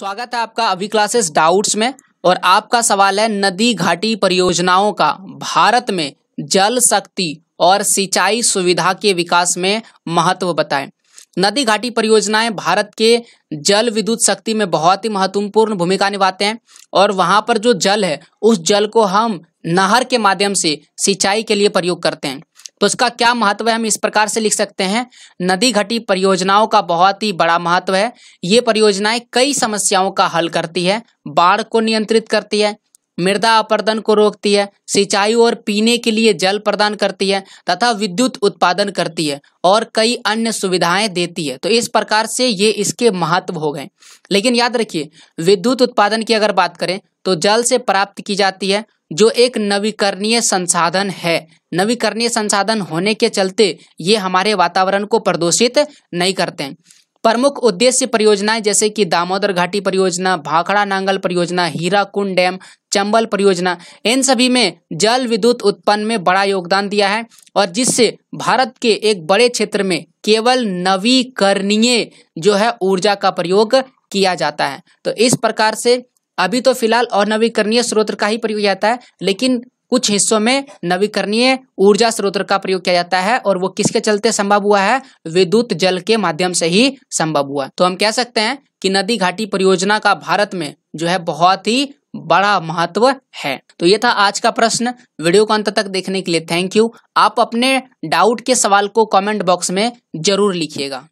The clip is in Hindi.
स्वागत है आपका अभी क्लासेस डाउट्स में और आपका सवाल है नदी घाटी परियोजनाओं का भारत में जल शक्ति और सिंचाई सुविधा के विकास में महत्व बताएं नदी घाटी परियोजनाएं भारत के जल विद्युत शक्ति में बहुत ही महत्वपूर्ण भूमिका निभाते हैं और वहां पर जो जल है उस जल को हम नहर के माध्यम से सिंचाई के लिए प्रयोग करते हैं तो इसका क्या महत्व है हम इस प्रकार से लिख सकते हैं नदी घटी परियोजनाओं का बहुत ही बड़ा महत्व है ये परियोजनाएं कई समस्याओं का हल करती है बाढ़ को नियंत्रित करती है मृदा अपरदन को रोकती है सिंचाई और पीने के लिए जल प्रदान करती है तथा विद्युत उत्पादन करती है और कई अन्य सुविधाएं देती है तो इस प्रकार से ये इसके महत्व हो गए लेकिन याद रखिए विद्युत उत्पादन की अगर बात करें तो जल से प्राप्त की जाती है जो एक नवीकरणीय संसाधन है नवीकरणीय संसाधन होने के चलते ये हमारे वातावरण को प्रदूषित नहीं करते हैं प्रमुख उद्देश्य परियोजनाएं जैसे कि दामोदर घाटी परियोजना भाखड़ा नांगल परियोजना हीरा कुंड डैम चंबल परियोजना इन सभी में जल विद्युत उत्पन्न में बड़ा योगदान दिया है और जिससे भारत के एक बड़े क्षेत्र में केवल नवीकरणीय जो है ऊर्जा का प्रयोग किया जाता है तो इस प्रकार से अभी तो फिलहाल अनवीकरणीय स्रोत का ही प्रयोग जाता है लेकिन कुछ हिस्सों में नवीकरणीय ऊर्जा स्रोत का प्रयोग किया जाता है और वो किसके चलते संभव हुआ है विद्युत जल के माध्यम से ही संभव हुआ तो हम कह सकते हैं कि नदी घाटी परियोजना का भारत में जो है बहुत ही बड़ा महत्व है तो ये था आज का प्रश्न वीडियो को अंत तक देखने के लिए थैंक यू आप अपने डाउट के सवाल को कमेंट बॉक्स में जरूर लिखिएगा